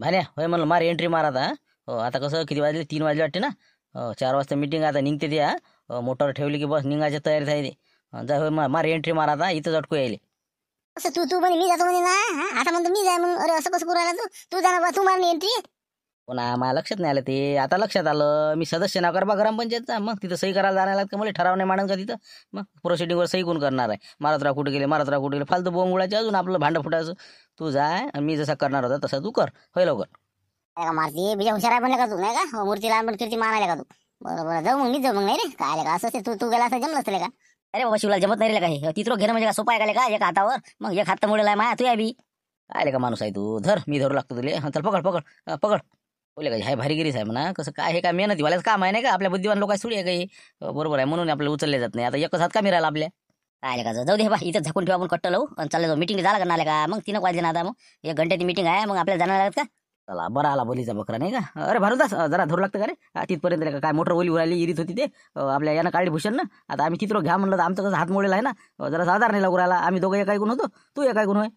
भान्या होय म्हणलं मार एंट्री मार आता हो आता कसं किती वाजले तीन वाजले वाटते ना हो, चार वाजता मीटिंग आता निघते द्या हो, मोटर ठेवली की बस निघायची तयारी आहे ते जा होय मार एंट्री मार आता इथं अटकू यायले असं तू तू म्हणे मी जातो म्हणे ना आता म्हणतो मी जाय म्हणून अरे असं कसं करू राहिला तू तू जाणार तू एंट्री पुन्हा मला लक्षात नाही आलं ते आता लक्षात आलं मी सदस्य ना ग्रामपंचायतचा मग तिथं सही करायला जाणार लागतं मला ठराव नाही मांडत का तिथं मग प्रोसिडिंगवर सही कोण करणार आहे मारात्रा कुठे गेले मारात्रा कुठे गेले फालतू बोंगुळाचे अजून आपलं भांडं फुटायचं तू जाय आणि मी जसं करणार होता तसं तू कर होय लवकर काय का मारती बिजा हुशार आहे म्हणलं का तू नाही का हो, मूर्तीला मूर्ती मान मानायला का तू बरोबर जाऊ मग मी जाऊ मग नाही रे काय का असं तू तू गेला असं जमलं असतं का अरे बाबा शिवला जमत नाही रे हे तिथं घेणं म्हणजे का सोपा आहे का एक हातावर मग एक हात तर मुडेला आहे माया तू या बी काय का माणूस आहे तू धर मी धरू लागतो तुले हा चल पकड पकड पकड बोले का हाय भारीगिरी आहे म्हणा कसं काय हे काय मेहनतीवाल्याच काम आहे नाही का आपल्या बुद्धिवान लोकांची सुडी आहे काही बरोबर आहे म्हणून आपल्याला उचलले जात नाही आता एकच हात कमी राहिला आपल्या आले का जाऊ दे बा इथं झाकून ठेवा आपण कट्ट लावू आणि चालले जाऊ मिटिंग झाला का नाही का मग तिनं वाजले ना आता मग एक घंट्याची मिटिंग आहे मग आपल्याला जाणार लागत का चला बरं आला बोलीचा बकरा नाही का अरे भरून जरा धरू लागतं का रे तिथपर्यंत काय मोटर ओली उरायली इरीत होती ते आपल्या यानं काढली भूषण ना आता आम्ही तिथं घ्या म्हणलं तर आमचं कसं हात मोडला आहे ना जरा साधारण नाही उरायला आम्ही दोघं एक गुण होतो तू एक गुण होय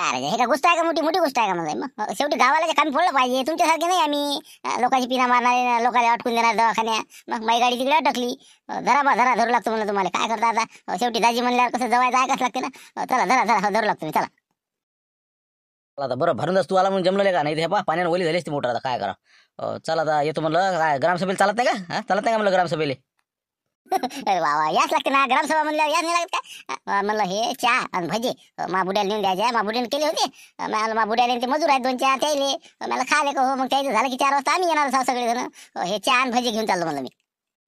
काय हे का गोष्ट आहे का मोठी मोठी गोष्ट आहे का म्हणजे मग शेवटी गावाला कान फोडलं पाहिजे तुमच्यासारखे नाही आम्ही लोकांची पिना मारणारे लोकांना अटकून देणार दवाखान्या मग माझी गाडी तिकडे अटकली धरा बा धरा धरू लागतो म्हणलं तुम्हाला काय करता आता शेवटी दाजी म्हणल्यावर कसं जाय ऐकाच लागते ना चला धरा धरा धरू लागतो मी चला आता बरं भरूनच तू आला म्हणून जमलं का नाही हे पा पाण्यानं ओली झाली असते मोटर आता काय करा चला आता येतो म्हणलं काय ग्रामसभेला चालत नाही का चालत नाही का म्हणलं ग्रामसभेला वा वा याच लागते ना ग्रामसभा म्हणल्यावर याच नाही लागत का म्हणलं हे चहा आणि भजी मा बुड्याला नेऊन द्यायचे मा बुड्याने केले होते मला बुड्याला ते मजूर आहेत दोन चार त्याले मला खाले का हो मग त्याचं झालं की चार वाजता आम्ही येणार सगळे जण हे चहा आणि भजी घेऊन चाललो म्हणलं मी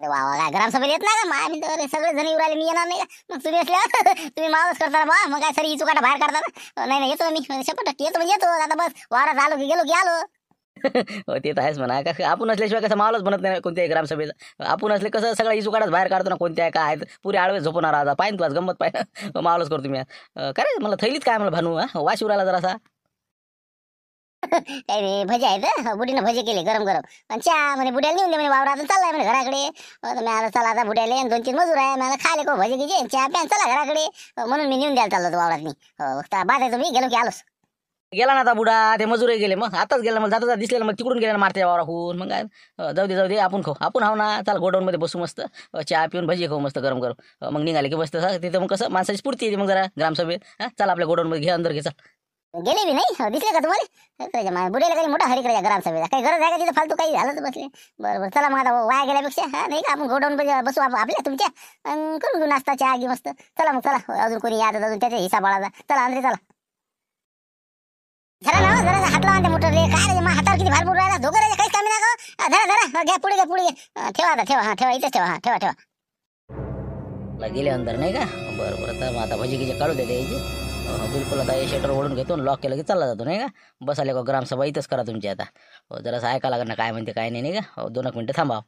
अरे वा वा येत ना का मी तर सगळे जण राहिले मी येणार नाही का मग तुम्ही तुम्ही मावस करता बा मग काय सरी इचुकाटा बाहेर करता नाही नाही येतो मी म्हणजे शंभर टक्के येतो म्हणजे येतो आता बस वारा झालो की गेलो की आलो हो ते तर आहेच म्हणा का आपण असल्याशिवाय कसं मावलंच बनत नाही कोणत्याही ग्रामसभेचा आपण असले कसं सगळं इजू काढत बाहेर काढतो ना कोणत्या काय आहेत पुरे आळवे झोपणार आता पाहिन तुला गंमत पाहिजे हो, मावलंच करतो मी काय मला थैलीत काय मला भानू वाशिवराला जरासा काय रे भजे आहेत हो, बुडीनं भजे केले गरम गरम पण चहा म्हणे बुड्याला नेऊन दे म्हणे वावर आता चाललाय म्हणे घराकडे मी आता चला आता बुड्याला आणि दोन तीन मजूर आहे मला खाले को भजे घेजे चहा प्यान चला घराकडे म्हणून मी नेऊन द्यायला चाललो वावरात मी बाजायचो मी गेलो की आलोच गेला ना आता बुडा ते मजुरे गेले मग आताच गेला मग जाता दिसले मग तिकडून गेला मारते वावराहून मग जाऊ दे जाऊ दे आपण खाऊ आपण हाव ना चाल मध्ये बसू मस्त चहा पिऊन भजी खाऊ मस्त गरम गरम मग निघाले की बसत तिथे मग कसं माणसाची स्फूर्ती येते मग जरा ग्रामसभेत चला आपल्या आपल्या गोडाऊनमध्ये घ्या अंदर घे गेले बी नाही दिसले का तुम्हाला बुडेला काही मोठा हरिक सभेला काही गरज आहे का तिथे फालतू काही झालं तर बसले बरं बरं चला मग आता वाया गेल्यापेक्षा नाही का आपण गोडाऊनमध्ये बसू आपल्या तुमच्या करून घेऊ नाश्ता चहा मस्त चला मग चला अजून कोणी याद अजून त्याच्या हिसाब बाळाचा चला अंदर चला झरा ना जरा हात मोटर त्या काय रे मा हातावर किती भार पडू राहिला दोघं काय काहीच कामी नाही गं. धरा धरा हा, घ्या पुढे घ्या पुढे घ्या ठेवा आता ठेवा हा ठेवा इथेच ठेवा हा ठेवा ठेवा ला गेले अंदर नाही का बरं बरं तर आता भजी गिजी काढू देते याची बिलकुल आता हे शटर ओढून घेतो लॉक केलं की चालला जातो नाही का बसाले का ग्रामसभा इथंच करा तुमची आता जरा जरासं ऐका लागणार काय म्हणते काय नाही नाही का दोन एक मिनटं थांबा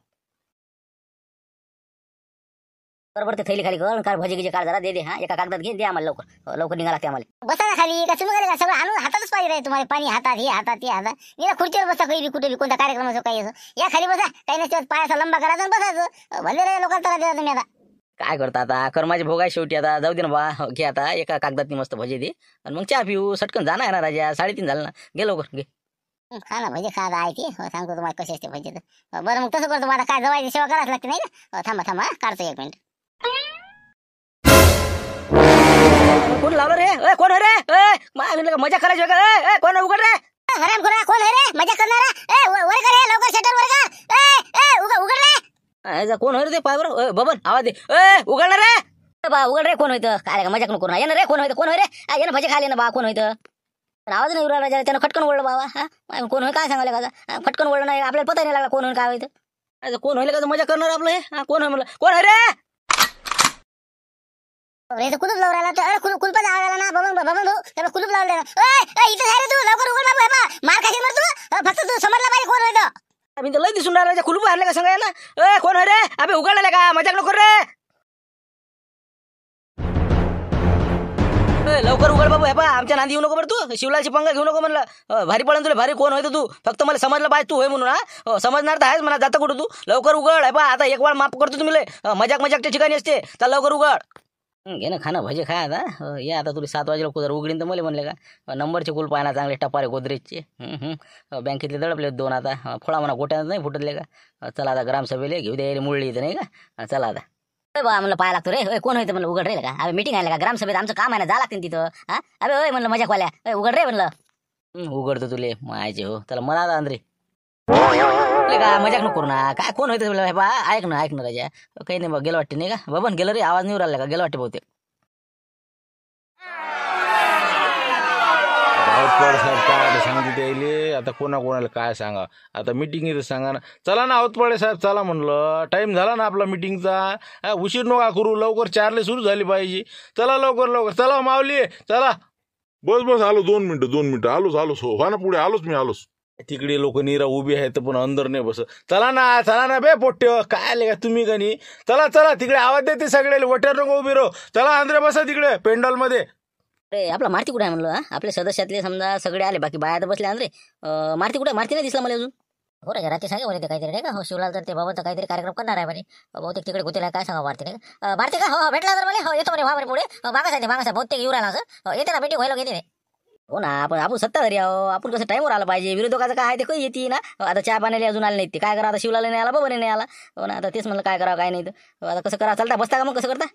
बरोबर ते थैली खाली कर काल भजी गिजी कार जरा दे दे हा एका कागदात घे दे आम्हाला लवकर हो, लवकर निघाला ते आम्हाला बसा ना खाली का चुमू का सगळं आणून हातातच पाहिजे आहे तुम्हाला पाणी हातात हे हातात हे हातात ना खुर्चीवर बसा काही बी कुठे बी कोणता कार्यक्रम असो काही असं या खाली बसा काही नसते पायाचा लंबा करायचा जाऊन बसायचं भले रे लोकांना त्रास द्या तुम्ही आता काय करता आता कर माझे भोगाय शेवटी आता जाऊ दे ना बा हो, घे आता एका कागदात मस्त भजी दे आणि मग चहा पिऊ सटकन जाणार ना राजा साडेतीन झालं ना गे लवकर घे हा ना भजी खा आहे ती हो, सांगतो तुम्हाला कसे असते भजी बरं मग तसं करतो आता काय जवळची सेवा करायला लागते नाही का थांबा थांबा काढतो एक मिनिट कोण लावलं रे ए, कोण आहे रे ए, मा- मजा करायची का? ए, ए, कोण उघड रे हराम खोरा कोण आहे रे मजा करणारा ए व- वर कर हे, लवकर शटर वर कर ए ए उघड उघड रे अरे कोण होय रे ते पाय बरं बबन आवाज दे ए उघड ना रे बा उघड रे कोण होतं काय रे, मजाक नको करू ना ये रे कोण होतं कोण होय रे आ, ये भजे खाले ना बा कोण होतं आवाज नाही उरला राजा त्यानं खटकन ओढलं बाबा हा कोण होय काय सांगायला का आता? हा, खटकन ओढलं नाही आपल्याला पता नाही लागला कोण होईल काय होतं अरे, कोण होईल का मजा करणार आपलं हे कोण होय म्हणलं कोण आहे रे अरे कुलूप लावून राहिला तो कुलूप कुलूप लावला ना बबन बबन भाऊ त्याला कुलूप लावून राहिला इथं रे तू लवकर उघड बाबा मार खाशील मार तू फक्त तू समजला पाहिजे कोण होतं मी तर लय दिसून राहिला कुलूप हरले का सांगायला ए कोण होय रे अबे उघडले का मजाक नको रे लवकर उघड बाबू हे पा आमच्या नांदी येऊ नको बरं तू शिवलाची पंगा घेऊ नको म्हणलं भारी पडन तुला भारी कोण होतं तू फक्त मला समजलं पाहिजे तू होय म्हणून हा समजणार तर आहेस मला जाता कुठं तू लवकर उघड हे पा आता एक वेळ माफ करतो तुम्ही मजाक मजाकच्या ठिकाणी असते तर लवकर उघड घे ना खाणं भजे खा आता हो, ये आता तुला सात वाजेला कुदर उघडीन तर मला म्हणले का नंबरचे कुल पाहा चांगले टपारे गोदरेजचे बँकेतले दडपले दोन आता फळा म्हणा गोट्यानं नाही फुटतले का चला आता ग्रामसभेला घेऊ द्यायला मुळली इथं नाही का चला आता बा म्हणलं पाहायला लागतो रे कोण होते म्हणलं उघड रे का अरे मीटिंग आहे का ग्रामसभेत आमचं काम आहे ना जा तिथं हा अरे होय म्हणलं मजा खोल्या उघड रे म्हणलं उघडतो तुले मायचे हो चला मला आता अंद्रे का मजाक न करू ना काय कोण होते बा ऐक ना ऐक ना राजा काही नाही बघ गेलं वाटते नाही का बबन गेलं रे आवाज नाही राहिला का गेलं वाटते बहुतेक सांगित साहेब काय आता कोणा कोणाला आता काय सांगा आता मिटिंग इथं सांगा ना चला ना आऊतपाडे साहेब चला म्हणलं टाईम झाला ना आपला मिटिंगचा उशीर नका करू लवकर चारले सुरू झाली पाहिजे चला लवकर लवकर चला मावली चला बस बस आलो दोन मिनटं दोन मिनटं आलोच आलोस हो, हो ना पुढे आलोच मी आलोच तिकडे लोक नीरा उभी आहेत पण अंदर नाही बस चला ना चला ना बे पोट्ट काय आले का तुम्ही गणी चला चला तिकडे आवाज देते सगळे वटेर नको उभी चला अंदर बसा तिकडे पेंडॉल मध्ये अरे आपला मारती कुठे आहे म्हणलं आपल्या सदस्यातले समजा सगळे आले बाकी बाया तर बसले अंद्रे मारती कुठे मारती नाही दिसला मला अजून हो रे रात्री सांगे बोलते काहीतरी नाही का हो शिवलाल तर ते बाबा काहीतरी कार्यक्रम करणार आहे म्हणे बहुतेक तिकडे गुतीला काय सांगा भारतीय नाही का का हो भेटला तर मला हो येतो म्हणे वा पुढे अं, साहेब मागास साहेब बहुतेक येऊ राहिला असं येते ना भेटी व्हायला घेते नाही हो ना आपण आपण सत्ताधारी आहो आपण कसं टाईमवर आलं पाहिजे विरोधकाचं काय आहे ते काही येते ना आता चहा पाण्याला अजून आले नाही ते काय करा आता शिवलाला नाही आला बबने नाही आला हो ना आता तेच म्हणलं काय करा काय नाही तर हो, आता कसं करा चालता बसता का मग कसं करता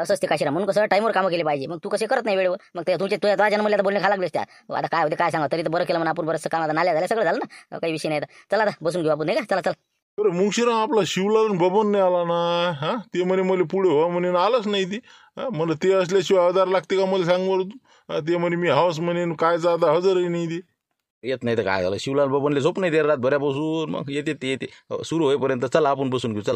असं असते काशीरा म्हणून कसं टाईमवर कामं केली पाहिजे मग तू कसे करत नाही वेळेवर मग ते तुमच्या तुझ्या राजा आता बोलणे खाला लागलेस त्या हो, आता काय होते काय सांगा तरी तर बरं केलं म्हणून आपण बरं काम आता नाल्या झाल्या सगळं झालं ना हो, काही विषय नाही चला आता बसून घेऊ आपण नाही का चला चला अरे मुंगशीराम आपला शिवला बबन नाही आला ना हा ते म्हणे मला पुढे व्हा म्हणे आलंच नाही ती मला ते असल्याशिवाय आधार लागते का मला सांग बरं तू ते म्हणे मी हवस म्हणे काय जाता हजरही नाही दे येत नाही तर काय झालं शिवलाल बाबांना झोप नाही रात भऱ्या बसून मग येते ते येते हो, सुरू होईपर्यंत चला आपण बसून घेऊ चल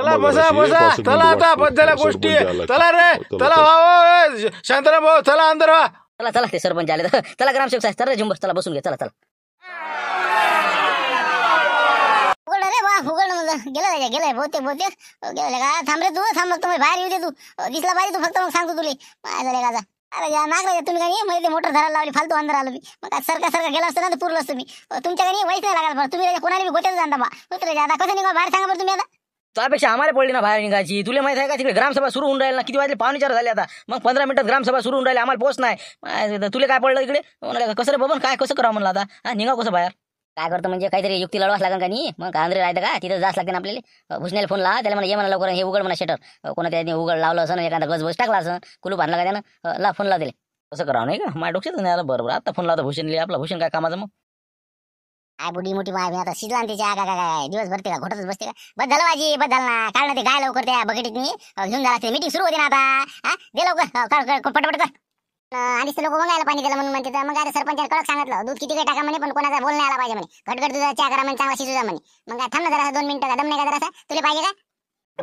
चला बसा बसा चला आता बद्दल गोष्टी चला रे हो, चला हो, शांतराम भाऊ चला अंदर वा चला चला ते सरपंच आले चला ग्रामसेवक साहेब चला झुंबस चला बसून घे चला चला फुगड रे बा गेला त्याच्या गेलाय बहुतेक बहुतेक गेला का थांब रे तू थांब तुम्ही बाहेर येऊ दे तू दिसला बाहेर तू फक्त मग सांगतो तुले काय झाले का अरे या नागराजा तुम्ही काय मध्ये ते मोटर धरायला लावली फालतू अंदर आलो मी मग आज सरका सरका गेला असतो ना तर पुरलो असतो मी तुमच्या काही वैस नाही लागला बरं तुम्ही कोणाला मी गोत्यात जाणता बा मित्र दादा कसं निघा बाहेर सांगा बरं तुम्ही आता त्यापेक्षा आम्हाला पडली ना बाहेर निघायची तुला माहिती आहे का तिकडे ग्रामसभा सुरू होऊन राहिला ना किती वाजले पावणे चार झाले आता मग पंधरा मिनिटात ग्रामसभा सुरू होऊन राहिली आम्हाला पोहोच नाही तुला काय पडलं इकडे कसं रे बाबा काय कसं करावं म्हणलं आता निघा कसं बाहेर काय करतो म्हणजे काहीतरी युक्ती लढवास लागेल का नाही मग आंध्रे राहतं का तिथं जास्त लागते आपल्याला भुसण्याला फोन ला त्याला म्हणा ये म्हणा लवकर हे उघड म्हणा शटर कोणा त्याने उघड लावलं असं एखादा गज बस टाकला असं कुलूप आणला का त्यानं ला फोन ला दिले असं करावं नाही का माझ्या डोक्यात नाही आलं बरोबर आता फोन लावतो भूषण आपला भूषण काय कामाचं मग काय बुडी मोठी माय आता शिजला तिच्या काय काय काय दिवस भरते का घोटतच बसते का बस झालं माझी बस ना काल ना ते काय लवकर त्या बकेटीत घेऊन झाला मीटिंग सुरू होते ना आता हा दे लवकर पटपट कर आणि ते लोक मंगायला पाणी दिलं म्हणून म्हणते मग आता सरपंच कडक सांगितलं दूध किती काही टाका म्हणे पण कोणाचा बोल आला पाहिजे म्हणे घटघट दुधा चहा करा म्हणे चांगला शिजू म्हणे मग काय ना जरा दोन मिनिटं का दम नाही का जरासा तुला पाहिजे का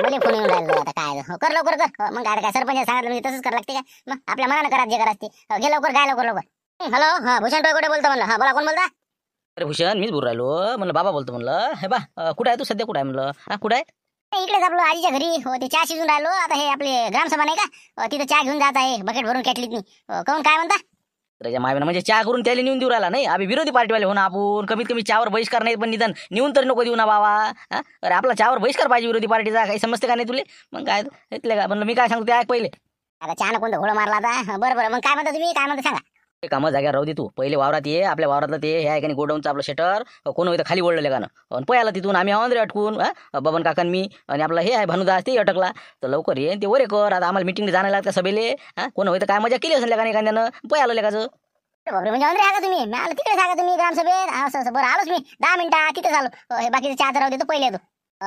बोले फोन येऊन राहिलो आता काय हो, कर लवकर कर हो, मग आता काय सरपंच सांगितलं म्हणजे तसंच कर लागते का मग आपल्या मनानं करा जे करा असते हो, घे लवकर काय लवकर लवकर हॅलो हा भूषण कुठे बोलतो म्हणलं हा बोला कोण बोलता अरे भूषण मीच बोल राहिलो म्हणलं बाबा बोलतो म्हणलं हे बा कुठे आहे तू सध्या कुठे आहे म्हणलं हा कुठे आहे इकडे आपलं आजीच्या घरी हो ते चहा शिजून राहिलो आता हे आपले ग्रामसभा नाही का तिथे तिथं चहा घेऊन जात आहे बकेट भरून कॅटलीतनी कोण काय म्हणता म्हणजे चहा करून त्याला नेऊन देऊ राहिला नाही आम्ही विरोधी पार्टीवाले हो ना आपण कमीत कमी चहावर बहिष्कार नाही पण निधन नेऊन तरी नको देऊ ना बाबा अरे आपला चहावर बहिष्कार पाहिजे विरोधी पार्टीचा काही समजते का नाही तुले मग काय का म्हणलं मी काय सांगतो ते ऐक पहिले आता चहा कोणतं घोळ मारला आता बरं बरं मग काय म्हणता तुम्ही काय म्हणता सांगा कामं जागा राहू दे तू पहिले वावरात ये आपल्या वावरातलं ते हे आहे का नाही गोडाऊनचं आपलं शटर कोण होतं खाली ओढलं का आणि पयाला तिथून आम्ही आवांद्रे अटकून बबन काकन मी आणि आपलं हे आहे भानुदास ते अटकला तर लवकर ये ते वरे कर आता आम्हाला मिटिंग जायला लागतं सभेले कोण होतं काय मजा केली असेल का नाही एखाद्यानं आलो लेखाचं बापरे म्हणजे आंद्रे आगा तुम्ही मी आलो तिकडे सांगा तुम्ही ग्रामसभेत असं असं बरं आलोच मी दहा मिनिटं तिथेच आलो हे बाकीचे चहा राहू देतो पहिले येतो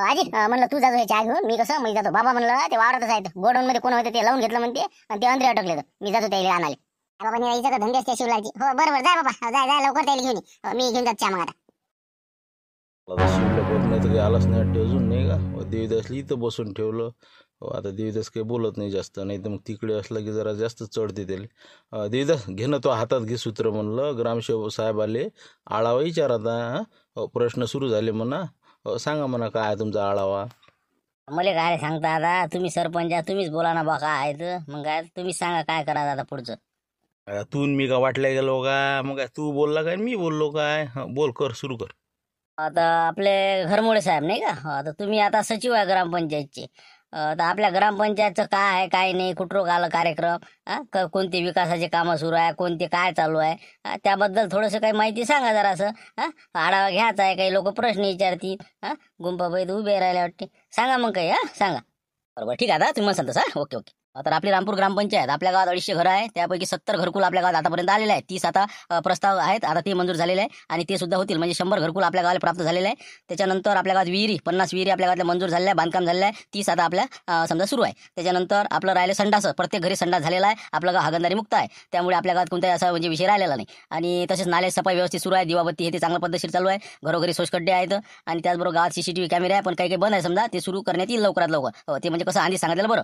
आजी म्हणलं तू जातो हे चहा घेऊन मी कसं मी जातो बाबा म्हणलं ते वावरातच आहेत मध्ये कोण होतं ते लावून घेतलं म्हणते आणि ते अंद्रे अटकले मी जातो त्याला आणाले बाबा निळाईचं का धंदे असते शिवलालची हो बरोबर जाय बाबा जाय हो, जाय लवकर त्याला घेऊन हो, मी घेऊन जात मग आता मला तर शिवला बघण्यात आलाच नाही वाटते अजून नाही का हो, देवीदासली इथं बसून ठेवलं आता देवीदास काही बोलत नाही जास्त नाही तर मग तिकडे असलं की जरा जास्त चढ त्याला देवीदास घे ना तो हातात घे सूत्र म्हणलं ग्रामसेवक साहेब आले आळावा विचार आता प्रश्न सुरू झाले म्हणा सांगा म्हणा काय तुमचा आळावा मला काय सांगता आता तुम्ही सरपंच तुम्हीच बोला ना बा काय तर. मग काय तुम्हीच सांगा काय करा आता पुढचं तू मी का वाटलं गेलो का मग तू बोलला काय मी बोललो काय बोल कर सुरू कर आता आपले घरमोळे साहेब नाही का आता तुम्ही आता सचिव आहे ग्रामपंचायतचे तर आपल्या ग्रामपंचायतचं काय आहे काय नाही कुठं आलं कार्यक्रम कोणते विकासाचे कामं सुरू आहे कोणते काय चालू आहे त्याबद्दल थोडंसं काही माहिती सांगा जरासं हा आढावा घ्यायचा आहे काही लोक प्रश्न विचारतील हा गुंपाबाई उभे राहिले वाटते सांगा मग काही हा सांगा बरोबर ठीक आहे दा तुम्ही म्हणसाल तसं ओके ओके तर आपली रामपूर ग्रामपंचायत आपल्या गावात अडीचशे घर आहे त्यापैकी सत्तर घरकुल आपल्या गावात आतापर्यंत आलेले आहेत तीस आता प्रस्ताव आहेत आता ते मंजूर झालेले आहे आणि ते सुद्धा होतील म्हणजे शंभर घरकुल आपल्या गावाला प्राप्त झालेले आहे त्याच्यानंतर आपल्या गावात विहिरी पन्नास विहिरी आपल्या गावातल्या मंजूर झाल्या आहे बांधकाम झालेलं आहे तीस आता आपल्या समजा सुरू आहे त्याच्यानंतर आपलं राहिले संडास प्रत्येक घरी संडास झालेला आहे आपलं गाव हागंदारी मुक्त आहे त्यामुळे आपल्या गावात कोणताही असा म्हणजे विषय राहिलेला नाही आणि तसेच नाले सफाई व्यवस्थित सुरू आहे दिवाबत्ती हे ते चांगल्या पद्धतशीर चालू आहे घरोघरी सोशखड्डे आहेत आणि त्याचबरोबर गावात सीसीटीव्ही कॅमेरा आहे पण काही काही बंद आहे समजा ते सुरू करण्यात येईल लवकरात लवकर ते म्हणजे कसं आधी सांगितलं बरं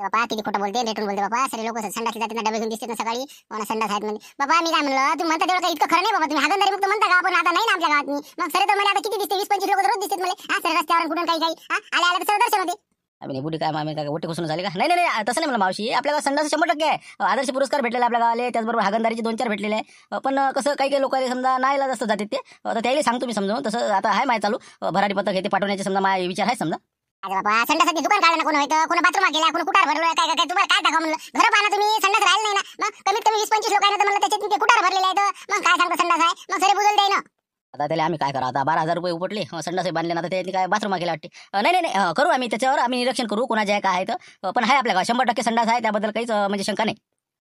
बाबा किती खोटं बोलते लेटून बोलते बाबा सगळे लोक संडास जाते डबे घेऊन दिसते ना सकाळी कोणा संडास आहेत म्हणजे बाबा मी काय म्हणलं तू म्हणता तेवढं इतकं खरं नाही बाबा तुम्ही हागंदारी मुक्त म्हणता का आपण आता नाही ना आपल्या गावात मी मग सर तर मला आता किती दिसते वीस पंचवीस लोक रोज दिसते मला हा सर रस्त्यावर कुठून काही काही हा आले आले तर दर्शन होते अभिने बुटी काय मामी काय ओटी कसून झाले का नाही नाही तसं नाही मला मावशी आपल्याला संडास शंभर टक्के आहे आदर्श पुरस्कार भेटलेला आपल्या गावाला त्याचबरोबर हागंदारीचे दोन चार भेटलेले आहे पण कसं काही काही लोकांनी समजा नाही जास्त जाते ते तर त्याही सांगतो मी समजून तसं आता आहे माय चालू भरारी पथक हे ते पाठवण्याचे समजा माझा विचार आहे समजा ना काय म्हणलं घर नाही कमीत कमी मग काय सांगतो त्याला आम्ही काय करा आता बारा हजार रुपये उपटले संडास बांधले ना काय बाथरूम वाटते नाही नाही नाही करू आम्ही त्याच्यावर आम्ही निरीक्षण करू कुणाच्या काय आहे पण आहे आपल्याला शंभर टक्के संडास आहे त्याबद्दल काहीच म्हणजे शंका नाही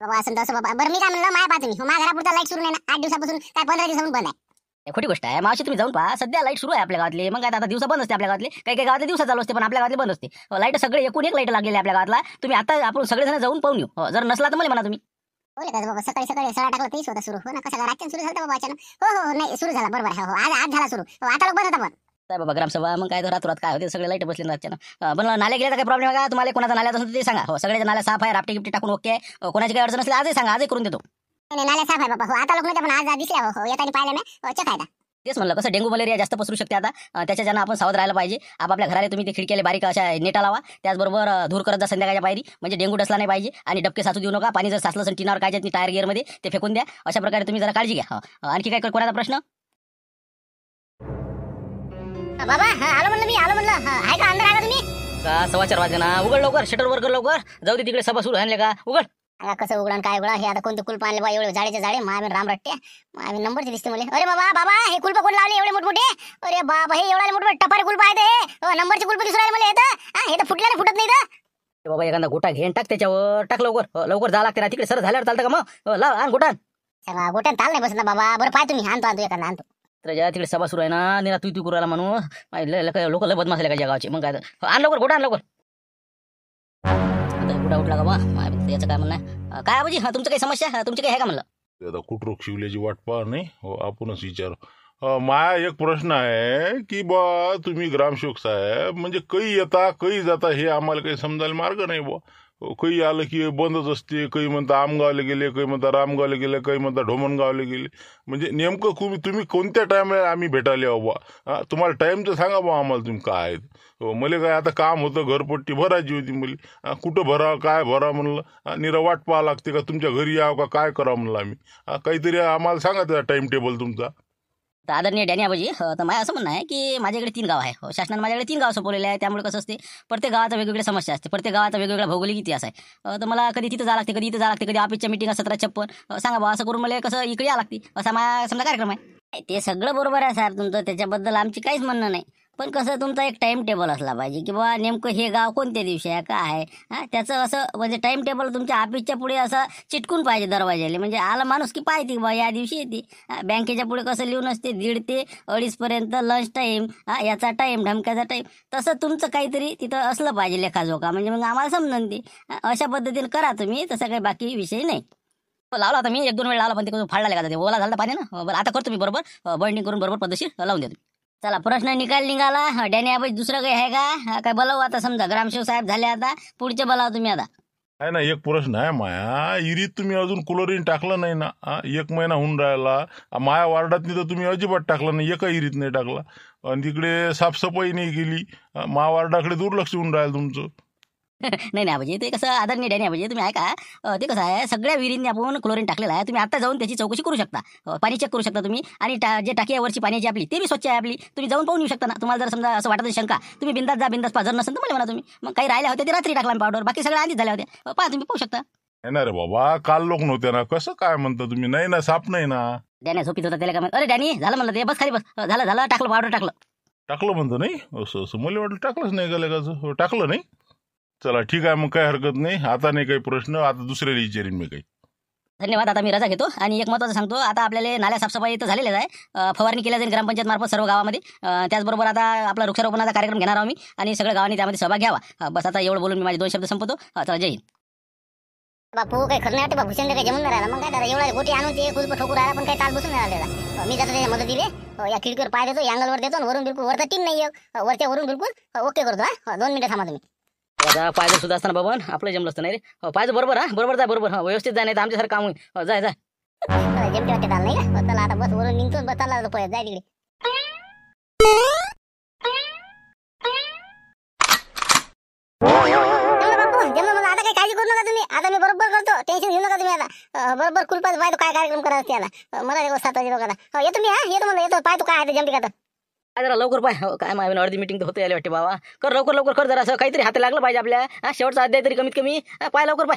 बाबा संडास बाबा बरं मी काय म्हणलं माया हो, सुरू नाही आठ दिवसापासून काय दिवसापासून खोटी गोष्ट आहे मावशी तुम्ही जाऊन पहा सध्या लाईट सुरू आहे आपल्या गावातले मग काय आता दिवस बंद असते आपल्या गावातले काही काही गावातले दिवसा चालू असते पण आपल्या गावातले बंद असते लाईट हो, सगळे एकूण एक लाईट लागलेली आपल्या गावातला तुम्ही आता आपण सगळेजण जाऊन पाहून घेऊ हो, जर नसला तर मला म्हणा तुम्ही हो, बाबा सकाळी सकाळी सळा टाकला तेच होता सुरू ना कसं सुरू झालं बाबा हो हो नाही सुरू झाला बरोबर हो आज आज झाला सुरू आता लोक बंद होता काय बाबा ग्रामसभा मग काय रात काय होते सगळे लाईट बसले ना पण नाले गेले काय प्रॉब्लेम आहे का तुम्हाला कोणाचा नाल्यात ते सांगा हो सगळ्याच्या नाल्या साफ आहे आपटी गिफ्टी टाकून ओके कोणाची काही अडचण असेल आजही सांगा आजही करून देतो तेच म्हणलं कसं डेंगू मलेरिया जास्त पसरू शकते आता त्याच्यानं आपण सावध राहायला पाहिजे आपापल्या घराला तुम्ही ते खिडकीला बारीक अशा नेटा लावा त्याचबरोबर धूर करत जा संध्याकाळच्या पायरी म्हणजे डेंगू डसला नाही पाहिजे आणि डबके साचू देऊ नका पाणी जर साचलं असेल टिनावर काय जात टायर गिअरमध्ये ते फेकून द्या अशा प्रकारे तुम्ही जरा काळजी घ्या आणखी काय कोणाचा प्रश्न बाबा आलो म्हणलं मी आलो म्हणलं आहे का अंदर आला तुम्ही वाजे ना उघड लवकर शटर वर लवकर जाऊ दे तिकडे सभा सुरू आणले का उघड आता कसं उघडा काय उघडा हे आता कोणते कुलप आणले बा एवढे झाडेचे झाडे आम्ही राम रट्टे आम्ही नंबरचे दिसते मला अरे बाबा बाबा हे कुलप कोण लावले एवढे मोठमोठे अरे बाबा हे एवढा मोठमोठे टपारे कुलप आहे हे नंबरचे कुलप दिसून राहिले मला हे तर फुटले फुटत नाही तर बाबा एखादा गोटा घेऊन टाक त्याच्यावर टाक लवकर लवकर जा लागते ना तिकडे सर झाल्यावर चालतं का मग लाव आण गोटान गोट्यान चाल नाही बसत ना बाबा बरं पाय तुम्ही आणतो आणतो एखादा आणतो तर ज्या तिकडे सभा सुरू आहे ना निरा तू तू करायला म्हणून लोक लय बदमास लागायच्या गावाची मग काय आण लवकर गोटा आण लवकर कुठं उठला का काय म्हणणं काय बाजी हा तुमचं काही समस्या हा तुमची काही आहे का म्हणलं आता कुठं शिवल्याची वाट पाहा नाही हो आपणच विचार माया एक प्रश्न आहे की बा तुम्ही ग्रामसेवक साहेब म्हणजे कई येता कई जाता हे आम्हाला काही समजायला मार्ग नाही बा काही आलं की बंदच असते काही म्हणता आमगावले गेले काही म्हणता रामगावले गेले काही म्हणता ढोमणगावला गेले म्हणजे नेमकं तुम्ही तुम्ही कोणत्या टायमाला आम्ही भेटाले बाबा तुम्हाला टाईम तर सांगा बा आम्हाला तुम्ही काय आहेत हो, मला काय आता काम होतं घरपट्टी भरायची होती मला कुठं भरा काय भरा म्हणलं निरा वाट पाहावं लागते का तुमच्या घरी यावं का काय करावं म्हणलं आम्ही काहीतरी आम्हाला सांगा त्याचा टाईम टेबल तुमचा तर आदरणीय डॅनी आबाजी तर माझं असं म्हणणं आहे की माझ्याकडे तीन गाव आहे शासनानं माझ्याकडे तीन गाव सोपवलेले आहे त्यामुळे कसं असते प्रत्येक गावाचा वेगवेगळ्या समस्या असते प्रत्येक गावाचा वेगवेगळा भौगोलिक इतिहास आहे तर मला कधी तिथं जावं लागते कधी इथं जावं लागते कधी ऑफिसच्या मिटिंग सतरा छप्पन सांगा बा असं करून मला कसं इकडे यावं लागते असा माझा समजा कार्यक्रम आहे ते सगळं बरोबर आहे सर तुमचं त्याच्याबद्दल आमची काहीच म्हणणं नाही पण कसं तुमचा एक टाईम टेबल असला पाहिजे की बाबा नेमकं हे गाव कोणत्या दिवशी आहे काय आहे हां त्याचं असं म्हणजे टाईम टेबल तुमच्या ऑफिसच्या पुढे असं चिटकून पाहिजे दरवाजाले म्हणजे आला माणूस की पाहिजे की बाबा या दिवशी येते बँकेच्या पुढे कसं लिहून असते दीड ते अडीचपर्यंत लंच टाईम हा याचा टाईम ढमक्याचा टाईम तसं तुमचं काहीतरी तिथं असलं पाहिजे लेखाजोखा म्हणजे मग आम्हाला समजून दे अशा पद्धतीने करा तुम्ही तसा काही बाकी विषय नाही हो, लावला होता मी एक दोन वेळ लावला पण ते फाडला का ते ओला झाला पाहिजे ना हो, बरं आता करतो मी बरोबर बॉइंडिंग हो, करून बरोबर पद्धतशीर लावून देतो चला प्रश्न निकाल निघाला डॅनी आपण दुसरं काही आहे का काय बोलावं आता समजा ग्रामशेव साहेब झाले आता पुढचे बोलावं तुम्ही आता काय ना एक प्रश्न आहे माया इरीत तुम्ही अजून क्लोरीन टाकलं नाही ना एक महिना होऊन राहिला माया वार्डात तर तुम्ही अजिबात टाकलं नाही एका इरीत नाही टाकला आणि तिकडे साफसफाई नाही केली महावार्डाकडे दुर्लक्ष होऊन राहिलं तुमचं नाही नाही आबाजी म्हणजे ते कसं आदरणीय डॅनी आबाजी म्हणजे तुम्ही ऐका ते कसं आहे सगळ्या विहिरींनी आपण क्लोरीन टाकलेलं आहे तुम्ही आता जाऊन त्याची चौकशी करू शकता पाणी चेक करू शकता तुम्ही आणि जे टाकी आहे वरची आपली ते बी स्वच्छ आहे आपली तुम्ही जाऊन पाहू शकता ना तुम्हाला जर समजा असं वाटत शंका तुम्ही बिंदास जा बिंदास पाजर नसेल तर मला म्हणा तुम्ही मग काही राहिल्या होत्या ते रात्री टाकला पावडर बाकी सगळ्या आधीच झाल्या होत्या पहा तुम्ही पाहू शकता नाही रे बाबा काल लोक नव्हते ना कसं काय म्हणतो तुम्ही नाही ना साप नाही ना डॅनी झोपीत होता त्याला काय अरे डॅनी झालं म्हणलं ते बस खाली बस झालं झालं टाकलं पावडर टाकलं टाकलं म्हणतो नाही असं असं मला वाटलं टाकलंच नाही का टाकलं नाही चला ठीक आहे मग काय हरकत नाही आता नाही काही प्रश्न आता दुसरे विचारीन मी काही धन्यवाद आता मी रजा घेतो आणि एक महत्वाचं सांगतो आता आपल्याला नाल्या साफसफाई तर झालेलेच आहे फवारणी केल्या जाईल ग्रामपंचायत मार्फत सर्व गावामध्ये त्याचबरोबर आता आपला वृक्षारोपणाचा कार्यक्रम घेणार आहोत मी आणि सगळ्या गावांनी त्यामध्ये सहभाग घ्यावा बस आता एवढं बोलून मी माझे दोन शब्द संपवतो चला जय हिंद. बापू काही खरं नाही वाटते बापू शेंद्र काही जमून नाही राहिला मग काय दादा एवढा गोटी आणून ते कुजबं ठोकू राहिला पण काही ताल बसून नाही राहिलेला मी जातो त्याच्या मदतीने या खिडकीवर पाय देतो या अँगलवर देतो वरून बिलकुल वरचा टीम नाही वरच्या वरून बिलकुल ओके करतो हा दोन मिनिटं थांबा तुम्ही दादा पायदल सुद्धा असताना बाबा आपलं जमलं असतं नाही रे हो पायदल बरोबर हा बरोबर जा बरोबर हा हो, व्यवस्थित जा नाही तर आमच्यासारखं काम होईल जाय हो, जाय जेमटे वाटते चाललंय का हो, चला आता बस वरून निघतो बस चालला जातो जाय तिकडे आता मी बरोबर करतो टेंशन घेऊ नका तुम्ही आता बरोबर कुलपात पाहतो काय कार्यक्रम करायचं त्याला मला सात वाजे लोकांना येतो मी हा येतो मला येतो पाहतो काय आहे जमते का काय जरा लवकर पाय हो, काय माझ्या अर्धी मिटिंग तर होते यायला वाटते बाबा कर लवकर लवकर कर जरा असं काहीतरी हात लागलं पाहिजे आपल्या शेवटचा अध्याय तरी कमीत कमी पाय लवकर पाय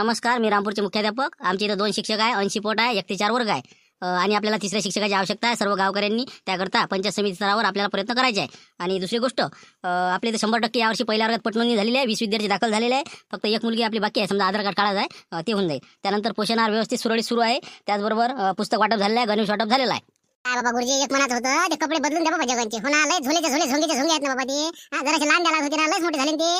नमस्कार मी रामपूरचे मुख्याध्यापक आमच्या इथं दोन शिक्षक आहे ऐंशी पोट आहे एक ते चार वर्ग आहे आणि आपल्याला तिसऱ्या शिक्षकाची आवश्यकता आहे सर्व गावकऱ्यांनी त्याकरता पंचायत समिती स्तरावर आपल्याला प्रयत्न करायचे आहे आणि दुसरी गोष्ट आपले आपल्या शंभर टक्के यावर्षी पहिल्या वर्गात पटनोंदणी झालेली आहे वीस विद्यार्थी दाखल झालेले आहे फक्त एक मुलगी आपली बाकी आहे समजा आधार कार्ड काढायचं आहे ते होऊन जाईल त्यानंतर पोषणार व्यवस्थित सुरळीत सुरू आहे त्याचबरोबर पुस्तक वाटप झालेलं आहे गणेश वाटप झालेलं आहे काय बाबा गुरुजी एक म्हणत होतं ते कपडे बदलून द्या बाबा जगांचे हो ना लय झोलेचे झोले झोंगेचे झोंगे आहेत ना बाबा ते हा लहान होते ना लयच मोठे झाले ते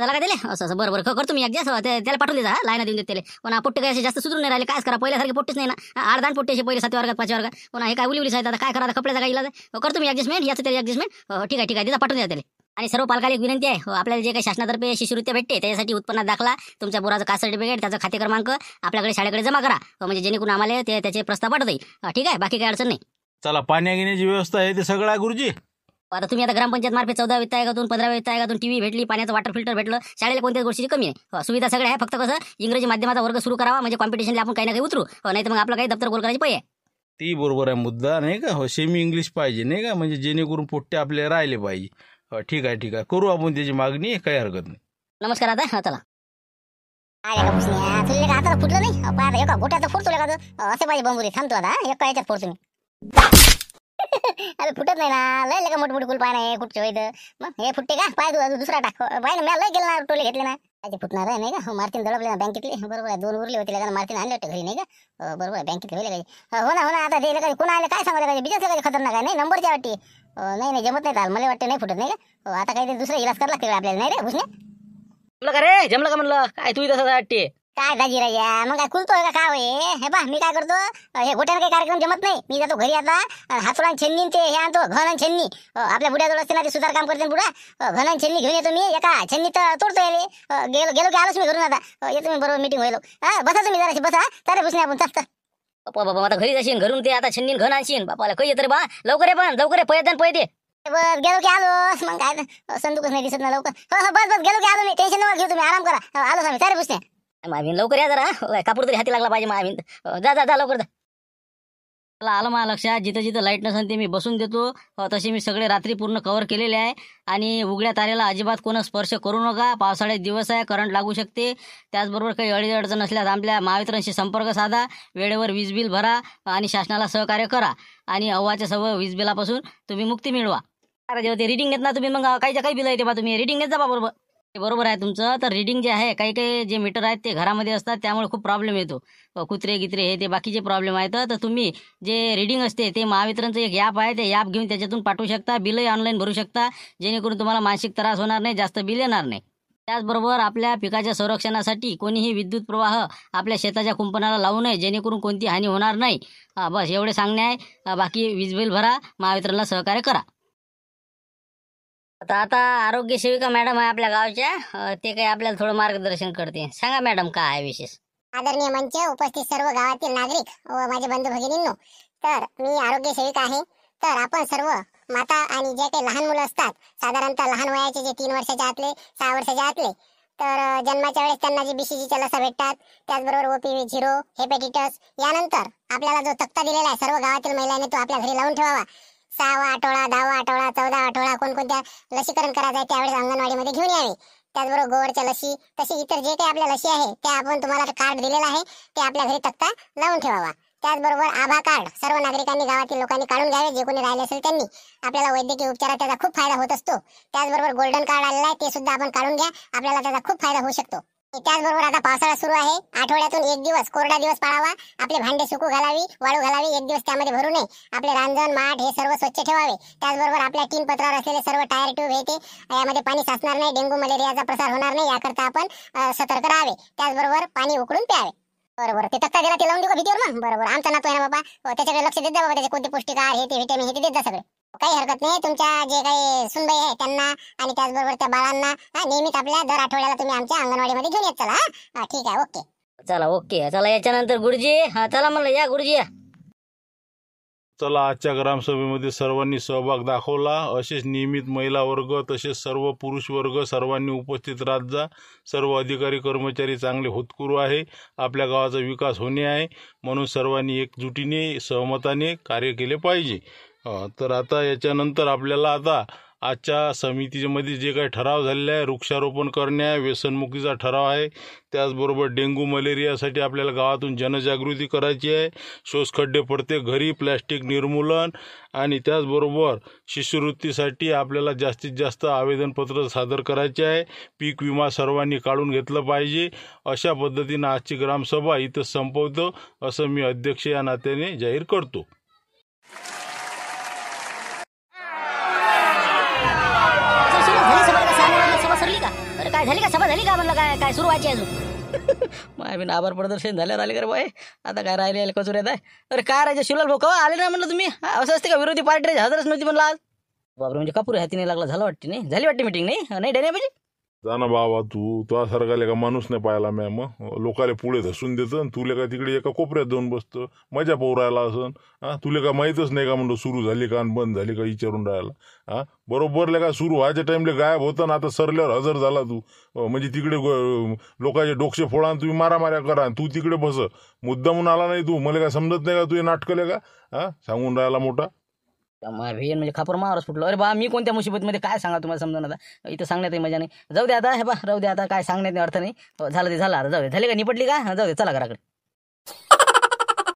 झाला का दिले असं असं बरोबर खर तुम्ही एक जास्त त्याला पाठवले जा लाईन देऊन देते पण हा पोट्टे काय जास्त सुधरून नाही राहिले काय करा पहिल्यासारखे पोट्टेच नाही ना आठ दान पोट्टे पहिले सात वर्गात पाच वर्गात पण हे काय उली उली आता काय करा कपडे कपड्याचा काय इलाज कर तुम्ही हो, करतो याचं तरी ॲडजस्टमेंट हो, हो, ठीक आहे ठीक आहे तिला पाठवून द्या त्याला आणि सर्व पालकाला एक विनंती आहे आपल्याला जे काही शासनातर्फे शिष्यवृत्ती भेटते त्याच्यासाठी उत्पन्न दाखला तुमच्या बुराचं कास्ट सर्टिफिकेट त्याचा खाते क्रमांक आपल्याकडे शाळेकडे जमा करा म्हणजे जेणेकरून आम्हाला ते त्याचे प्रस्ताव पाठवते ठीक आहे बाकी काही अडचण नाही चला पाण्या घेण्याची व्यवस्था आहे ते सगळं आहे गुरुजी आता तुम्ही आता ग्रामपंचायत मार्फत चौदा वित्त आयोगातून पंधरा वित्त आयोगातून टीव्ही भेटली पाण्याचं वॉटर फिल्टर भेटलं शाळेला कोणत्याच गोष्टीची कमी आहे हो, सुविधा सगळ्या आहे फक्त कसं इंग्रजी माध्यमाचा वर्ग सुरू करावा म्हणजे कॉम्पिटिशनला आपण काही ना काही उतरू हो, नाही तर मग आपलं काही दप्तर गोल करायची पाहिजे ती बरोबर आहे मुद्दा नाही का हो सेमी इंग्लिश पाहिजे नाही का म्हणजे जेणेकरून पोट्टे आपले राहिले पाहिजे हो, ठीक आहे ठीक आहे करू आपण त्याची मागणी काही हरकत नाही नमस्कार आता हा, चला फुटलं नाही असे पाहिजे बंबुरी थांबतो आता एका याच्यात अरे फुटत नाही ना लय का मोठमोठे कुल पाय नाही कुठचे इथं मग हे फुटते का पाय तू दुसरा टाक पाय ना मी लय गेला ना टोले घेतले ना काय फुटणार नाही का हो, मारतीन दडपले ना बँकेतले बरोबर दोन उरले होते लगा मारतीन आणले होते घरी नाही का हो, बरोबर आहे बँकेतले होईल काही हो, हो ना हो ना आता ते लगा कोण आले काय सांगायला काय बिजनेस लगा खतरनाक आहे नाही नंबरच्या वाटते नाही नाही जमत नाही चाल मला वाटते नाही फुटत नाही का आता काही दुसरा इलाज करायला लागते आपल्याला नाही रे घुसणे जमलं का रे जमलं का म्हणलं काय तू तसं वाटते काय दाजी राजा मग काय कुलतोय का काय हे पा मी काय करतो हे गोट्यानं काही कार्यक्रम जमत नाही मी जातो घरी आता हातोडा छेन्नी ते हे आणतो घन छेन्नी आपल्या बुड्याजवळ असते ना ते सुधार काम करते बुडा घन छेन्नी घेऊन येतो मी एका छेन्नी तर तोडतो याले गेलो गेलो की आलोच मी घरून आता येतो मी बरोबर मीटिंग होईल बसा तुम्ही जराशी बसा तारे पुसणे आपण चालतं बाबा बाबा आता घरी जाशीन घरून ते आता छेन्नी घन आणशीन बापाला काही येतं बा लवकर पण लवकर पयदन पयदे बस गेलो की आलोस मग काय संदूकच नाही दिसत ना लवकर हो बस बस गेलो की आलो मी टेन्शन घेऊ तुम्ही आराम करा आलो आम्ही सारे पुसण्या मावीन लवकर या जरा कापूर तरी हाती लागला पाहिजे मावीन हो, जा जा जा लवकर जा मला आलं मला लक्षात जिथं जिथं लाईट नसेल ते मी बसून देतो हो, तसे मी सगळे रात्री पूर्ण कव्हर केलेले आहे आणि उघड्या तारेला अजिबात कोणा स्पर्श करू नका पावसाळ्यात दिवस आहे करंट लागू शकते त्याचबरोबर काही अडचण असल्यास आपल्या महावितरणशी संपर्क साधा वेळेवर वीज बिल भरा आणि शासनाला सहकार्य करा आणि अव्वाच्या सर्व वीज बिलापासून तुम्ही मुक्ती मिळवा अरे जेव्हा ते रिडिंग घेत ना तुम्ही मग काहीच्या काही बिल येते बा तुम्ही रिडिंग घेत जा बरोबर बरोबर आहे तुमचं तर रिडिंग जे आहे काही काही जे मीटर आहेत ते घरामध्ये असतात त्यामुळे खूप प्रॉब्लेम येतो कुत्रे गित्रे हे ते बाकीचे प्रॉब्लेम आहेत तर तुम्ही जे रिडिंग असते ते महावितरणचं एक ॲप आहे ते ॲप घेऊन त्याच्यातून पाठवू शकता बिलही ऑनलाईन भरू शकता जेणेकरून तुम्हाला मानसिक त्रास होणार नाही जास्त बिल येणार नाही त्याचबरोबर आपल्या पिकाच्या संरक्षणासाठी कोणीही विद्युत प्रवाह आपल्या शेताच्या कुंपणाला लावू नये जेणेकरून कोणती हानी होणार नाही बस एवढे सांगणे आहे बाकी वीज बिल भरा महावितरणला सहकार्य करा आता आता आरोग्य सेविका मॅडम आहे आपल्या गावच्या ते काही आपल्याला थोडं मार्गदर्शन करते सांगा मॅडम काय आहे विशेष आदरणीय मंच उपस्थित सर्व गावातील नागरिक व माझे बंधू भगिनींनो तर मी आरोग्य सेविका आहे तर आपण सर्व माता आणि जे काही लहान मुलं असतात साधारणतः लहान वयाचे जे तीन वर्षाचे आतले सहा वर्षाचे आतले तर जन्माच्या वेळेस त्यांना जी बीसीजीच्या लसा भेटतात त्याचबरोबर ओपीव्ही झिरो हेपेटायटिस यानंतर आपल्याला जो तक्ता दिलेला आहे सर्व गावातील महिलांनी तो आपल्या घरी लावून ठेवावा सहावा आठवडा दहावा आठवडा चौदा आठवडा कोणकोणत्या लसीकरण करायचं आहे त्यावेळेस अंगणवाडीमध्ये घेऊन यावे त्याचबरोबर गोवरच्या लसी तसे इतर जे काही आपल्या लसी आहे त्या आपण तुम्हाला कार्ड दिलेलं आहे ते आपल्या घरी तक्ता लावून ठेवावा त्याचबरोबर आभा कार्ड सर्व नागरिकांनी गावातील लोकांनी काढून घ्यावे जे कोणी राहिले असेल त्यांनी आपल्याला वैद्यकीय उपचारात त्याचा खूप फायदा होत असतो त्याचबरोबर गोल्डन कार्ड आलेला आहे ते सुद्धा आपण काढून घ्या आपल्याला त्याचा खूप फायदा होऊ शकतो त्याचबरोबर आता पावसाळा सुरू आहे आठवड्यातून एक दिवस कोरडा दिवस पाळावा आपले भांडे सुकू घालावी वाळू घालावी एक दिवस त्यामध्ये भरू नये आपले रांजण माठ हे सर्व स्वच्छ ठेवावे त्याचबरोबर आपल्या तीन पत्रावर असलेले सर्व टायर ट्यूब हे ते यामध्ये पाणी साचणार नाही डेंगू मलेरियाचा प्रसार होणार नाही याकरता आपण सतर्क राहावे त्याचबरोबर पाणी उकळून प्यावे बरोबर ते तक्ता दिला ते लावून देऊ का भीतीवर मग बरोबर आमचा नातो आहे ना बाबा हो, त्याच्याकडे लक्ष देत जा बाबा त्याचे कोणते पौष्टिक हे ते व्हिटॅमिन हे ते देत जा सगळे काही हरकत नाही तुमच्या जे काही सुनबाई आहे त्यांना आणि त्याचबरोबर त्या बाळांना नियमित आपल्या दर आठवड्याला तुम्ही आमच्या अंगणवाडीमध्ये घेऊन येत चला हा ठीक आहे ओके चला ओके चला याच्यानंतर गुरुजी हा चला म्हणलं या गुरुजी या चला आजच्या ग्रामसभेमध्ये सर्वांनी सहभाग दाखवला असेच नियमित महिला वर्ग तसेच सर्व पुरुष वर्ग सर्वांनी उपस्थित राहत जा सर्व अधिकारी कर्मचारी चांगले होतकुरू आहे आपल्या गावाचा विकास होणे आहे म्हणून सर्वांनी एकजुटीने सहमताने कार्य केले पाहिजे तर आता याच्यानंतर आपल्याला आता आजच्या समितीमध्ये जे काही ठराव झालेले आहे वृक्षारोपण करणे आहे व्यसनमुखीचा ठराव आहे त्याचबरोबर डेंगू मलेरियासाठी आपल्याला गावातून जनजागृती करायची आहे शोषखड्डे पडते घरी प्लॅस्टिक निर्मूलन आणि त्याचबरोबर शिष्यवृत्तीसाठी आपल्याला जास्तीत जास्त आवेदनपत्र सादर करायचे आहे पीक विमा सर्वांनी काढून घेतलं पाहिजे अशा पद्धतीनं आजची ग्रामसभा इथं संपवतं असं मी अध्यक्ष या नात्याने जाहीर करतो काय सुरू व्हायची अजून बीन आभार प्रदर्शन झाले राहिले का बाय आता काय राहिले येत आहे अरे काय राहायचं शिवलाल भाऊ कवा आले ना म्हणलं तुम्ही असं असते का विरोधी पार्टी हजरच नव्हती म्हणला आज बाबा म्हणजे कपूर हाती नाही लागला झालं वाटते नाही झाली वाटते मीटिंग नाही नाही डेण्या पाहिजे जाना बाबा तू तो सारखा का माणूस नाही पाहायला मॅम मग लोकाले पुढे धसून देतं आणि तुले का तिकडे एका कोपऱ्यात जाऊन बसतं मजा राहिला असन हा तुले का माहीतच नाही का म्हणलं सुरू झाली का आणि बंद झाली का विचारून राहिला हा बरोबरले का सुरू व्हायच्या टाइमले गायब होतं ना आता सरल्यावर हजर झाला तू म्हणजे तिकडे लोकांचे डोक्षे फोडा आणि तुम्ही मारामाऱ्या करा तू तिकडे बस म्हणून आला नाही तू मला काय समजत नाही का तुझे नाटकले का हा सांगून राहिला मोठा रेन म्हणजे खापर मारस फुटलो अरे बा मी कोणत्या मध्ये काय सांगा तुम्हाला समजा आता इथं सांगण्यात मजा नाही जाऊ दे आता हे बा राहू दे आता काय सांगण्यात अर्थ नाही हो, झालं ते झालं आता जाऊ दे झाले का निपटली का जाऊ दे चला घराकडे